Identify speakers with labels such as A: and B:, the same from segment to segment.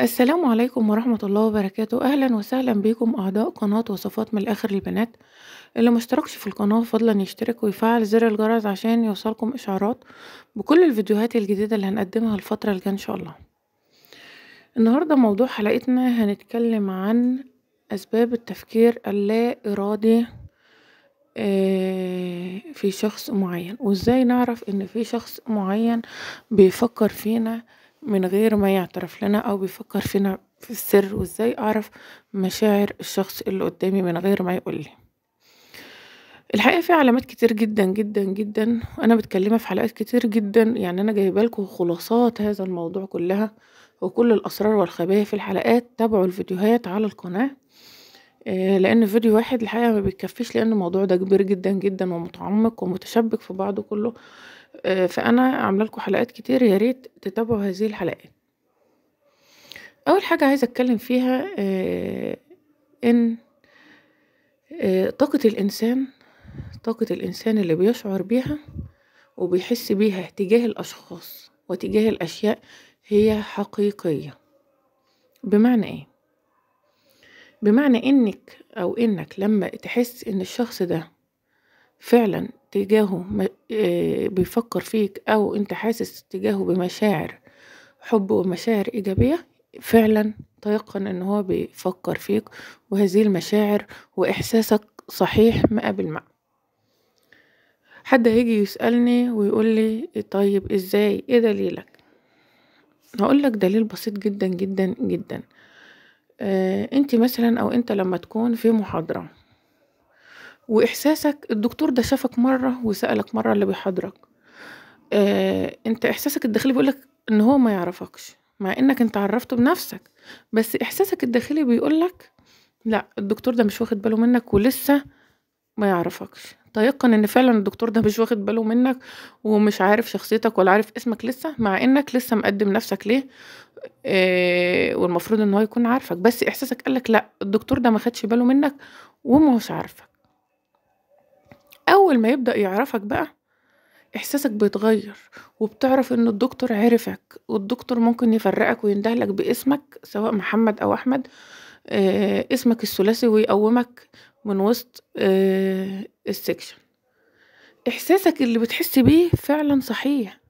A: السلام عليكم ورحمة الله وبركاته أهلا وسهلا بكم أعضاء قناة وصفات من الآخر البنات اللي مشتركش في القناة فضلا يشترك ويفعل زر الجرس عشان يوصلكم إشعارات بكل الفيديوهات الجديدة اللي هنقدمها الفترة الجاية إن شاء الله النهاردة موضوع حلقتنا هنتكلم عن أسباب التفكير اللا إرادي آه، في شخص معين وإزاي نعرف إن في شخص معين بيفكر فينا من غير ما يعترف لنا أو بيفكر فينا في السر وإزاي أعرف مشاعر الشخص اللي قدامي من غير ما يقولي الحقيقة في علامات كتير جدا جدا جدا أنا بتكلمها في حلقات كتير جدا يعني أنا لكم خلاصات هذا الموضوع كلها وكل الأسرار والخبايا في الحلقات تابعوا الفيديوهات على القناة آه، لأن فيديو واحد الحقيقة ما بيكفيش لأن الموضوع ده كبير جدا جدا ومتعمق ومتشبك في بعضه كله آه، فأنا عاملة لكم حلقات كتير يا ريت تتابعوا هذه الحلقات أول حاجة عايزة أتكلم فيها آه، إن آه، طاقة الإنسان طاقة الإنسان اللي بيشعر بيها وبيحس بيها تجاه الأشخاص وتجاه الأشياء هي حقيقية بمعنى إيه؟ بمعنى إنك أو إنك لما تحس إن الشخص ده فعلا تجاهه آه، بيفكر فيك أو أنت حاسس تجاهه بمشاعر حب ومشاعر إيجابية فعلا تيقن أن هو بيفكر فيك وهذه المشاعر وإحساسك صحيح مئة بالمئة حد هيجي يسألني ويقول لي طيب إزاي إيه دليلك هقول لك دليل بسيط جدا جدا جدا آه انت مثلا او انت لما تكون في محاضرة واحساسك الدكتور ده شافك مره وسالك مره اللي بيحاضرك آه، انت احساسك الداخلي بيقولك ان هو ما يعرفكش مع انك انت عرفته بنفسك بس احساسك الداخلي بيقولك لا الدكتور ده مش واخد باله منك ولسه ما يعرفكش تيقن ان فعلا الدكتور ده مش واخد باله منك ومش عارف شخصيتك ولا عارف اسمك لسه مع انك لسه مقدم نفسك ليه آه والمفروض ان هو يكون عارفك بس احساسك قالك لا الدكتور ده ما خدش باله منك ومش عارفك أول ما يبدأ يعرفك بقى إحساسك بيتغير وبتعرف إن الدكتور عرفك والدكتور ممكن يفرقك ويندهلك باسمك سواء محمد أو أحمد آه اسمك الثلاثي ويقومك من وسط آه السكشن إحساسك اللي بتحس بيه فعلا صحيح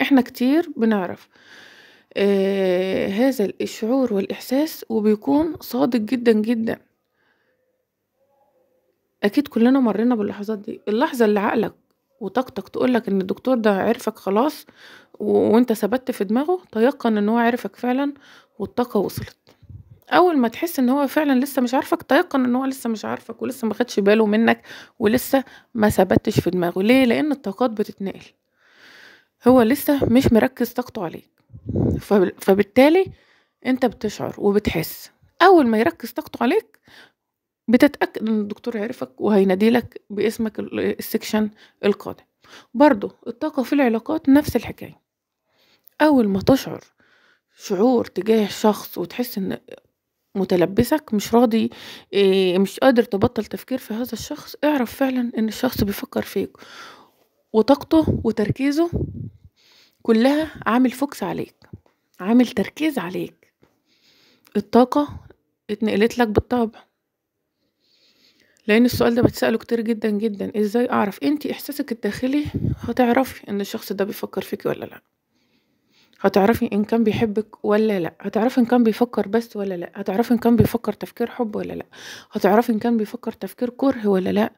A: إحنا كتير بنعرف آه هذا الشعور والإحساس وبيكون صادق جدا جدا أكيد كلنا مرينا باللحظات دي اللحظة اللي عقلك وطاقتك تقولك إن الدكتور ده عرفك خلاص و... وإنت ثبت في دماغه تيقن إن هو عرفك فعلا والطاقة وصلت أول ما تحس إن هو فعلا لسه مش عارفك تيقن إن هو لسه مش عارفك ولسه ما خدش باله منك ولسه ما ثبتش في دماغه ليه لأن الطاقات بتتنقل هو لسه مش مركز طاقته عليك فب... فبالتالي انت بتشعر وبتحس اول ما يركز طاقته عليك بتتأكد ان الدكتور عرفك وهينادي لك باسمك السكشن القادم برضو الطاقة في العلاقات نفس الحكاية أول ما تشعر شعور تجاه شخص وتحس ان متلبسك مش راضي مش قادر تبطل تفكير في هذا الشخص اعرف فعلا ان الشخص بيفكر فيك وطاقته وتركيزه كلها عامل فوكس عليك عامل تركيز عليك الطاقة اتنقلت لك بالطبع لان السؤال ده بتسأله كتير جدا جدا ازاي اعرف انت احساسك الداخلي هتعرفي ان الشخص ده بيفكر فيكي ولا لا هتعرفي ان كان بيحبك ولا لا هتعرفي ان كان بيفكر بس ولا لا هتعرفي ان كان بيفكر تفكير حب ولا لا هتعرفي ان كان بيفكر تفكير كره ولا لا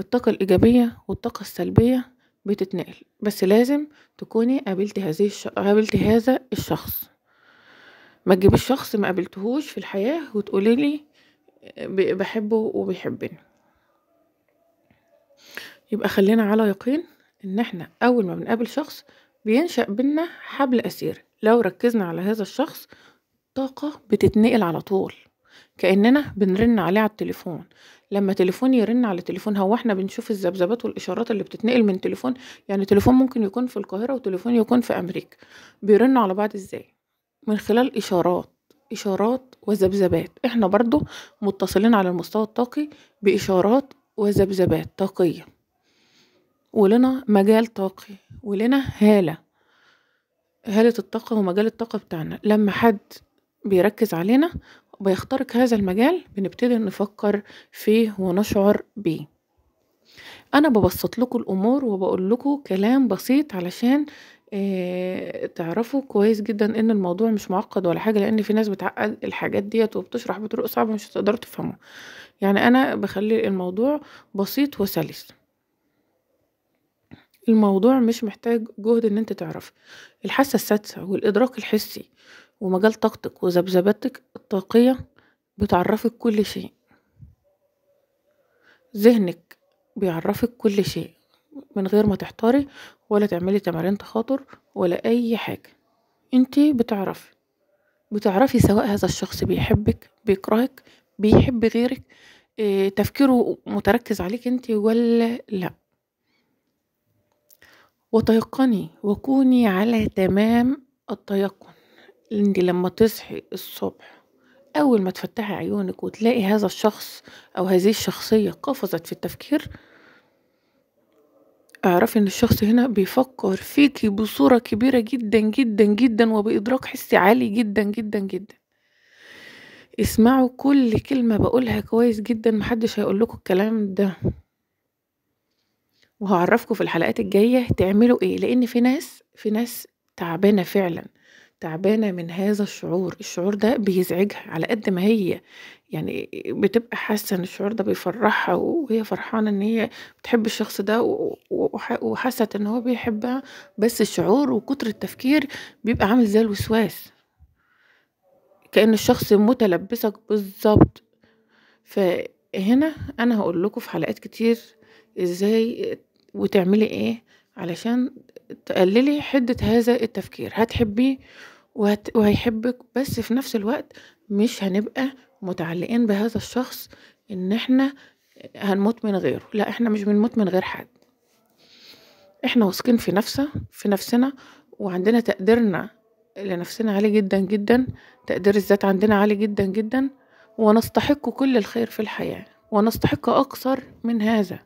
A: الطاقه الايجابيه والطاقه السلبيه بتتنقل بس لازم تكوني قابلتي هذه الش... قابلتي هذا الشخص ما تجيبيش شخص ما قابلتهوش في الحياه وتقولي لي بحبه وبيحبني يبقى خلينا على يقين ان احنا اول ما بنقابل شخص بينشأ بينا حبل أسير لو ركزنا على هذا الشخص طاقة بتتنقل على طول كأننا بنرن عليه على التليفون لما تليفون يرن على تليفون هو احنا بنشوف الذبذبات والإشارات اللي بتتنقل من تليفون يعني تليفون ممكن يكون في القاهرة وتليفون يكون في أمريكا بيرنوا على بعض ازاي من خلال إشارات إشارات وذبذبات إحنا برضو متصلين على المستوى الطاقي بإشارات وذبذبات طاقية ولنا مجال طاقي ولنا هالة هالة الطاقة ومجال الطاقة بتاعنا لما حد بيركز علينا بيخترق هذا المجال بنبتدي نفكر فيه ونشعر بيه انا ببسط لكم الامور وبقول لكم كلام بسيط علشان آه، تعرفوا كويس جدًا إن الموضوع مش معقّد ولا حاجة، لإن في ناس بتعقّد الحاجات ديت وبتشرح بطرق صعبة مش هتقدروا تفهموا يعني أنا بخلي الموضوع بسيط وسلس. الموضوع مش محتاج جهد إن أنتِ تعرفي، الحاسة السادسة والإدراك الحسي ومجال طاقتِك وذبذباتِك الطاقية بتعرّفِك كل شيء. ذهنِك بيعرّفِك كل شيء. من غير ما تحتاري ولا تعملي تمارين تخاطر ولا اي حاجة انتي بتعرفي بتعرفي سواء هذا الشخص بيحبك بيكرهك بيحب غيرك آه، تفكيره متركز عليك انت ولا لا وتيقني وكوني على تمام التيقن انت لما تصحي الصبح اول ما تفتحي عيونك وتلاقي هذا الشخص او هذه الشخصيه قفزت في التفكير اعرفي ان الشخص هنا بيفكر فيكي بصورة كبيرة جدا جدا جدا وبإدراك حسي عالي جدا جدا جدا اسمعوا كل كلمة بقولها كويس جدا محدش هيقول لكم الكلام ده وهعرفكم في الحلقات الجاية تعملوا ايه لان في ناس في ناس تعبانة فعلا تعبانة من هذا الشعور الشعور ده بيزعجها على قد ما هي يعني بتبقى حاسة ان الشعور ده بيفرحها وهي فرحانة ان هي بتحب الشخص ده وحاسة ان هو بيحبها بس الشعور وكتر التفكير بيبقى عامل زي الوسواس كأن الشخص متلبسك بالظبط فهنا انا هقول لكم في حلقات كتير ازاي وتعملي ايه علشان تقللي حدة هذا التفكير هتحبيه وهت... وهيحبك بس في نفس الوقت مش هنبقى متعلقين بهذا الشخص ان احنا هنموت من غيره لا احنا مش بنموت من غير حد احنا واثقين في نفسنا في نفسنا وعندنا تقديرنا لنفسنا عالي جدا جدا تقدير الذات عندنا عالي جدا جدا ونستحق كل الخير في الحياة ونستحق أكثر من هذا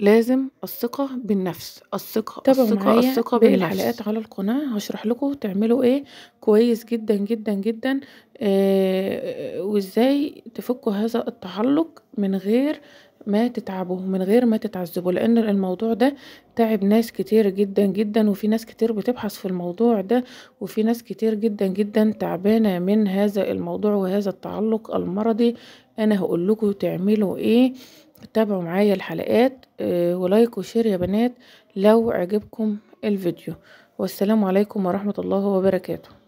A: لازم الثقة بالنفس الثقة تابعوا الثقة معايا الثقة بالنفس الحلقات على القناة هشرح لكم تعملوا ايه كويس جدا جدا جدا آه وازاي تفكوا هذا التعلق من غير ما تتعبوا من غير ما تتعذبوا لان الموضوع ده تعب ناس كتير جدا جدا وفي ناس كتير بتبحث في الموضوع ده وفي ناس كتير جدا جدا تعبانه من هذا الموضوع وهذا التعلق المرضي انا هقول لكم تعملوا ايه تابعوا معايا الحلقات آه، ولايك وشير يا بنات لو عجبكم الفيديو والسلام عليكم ورحمة الله وبركاته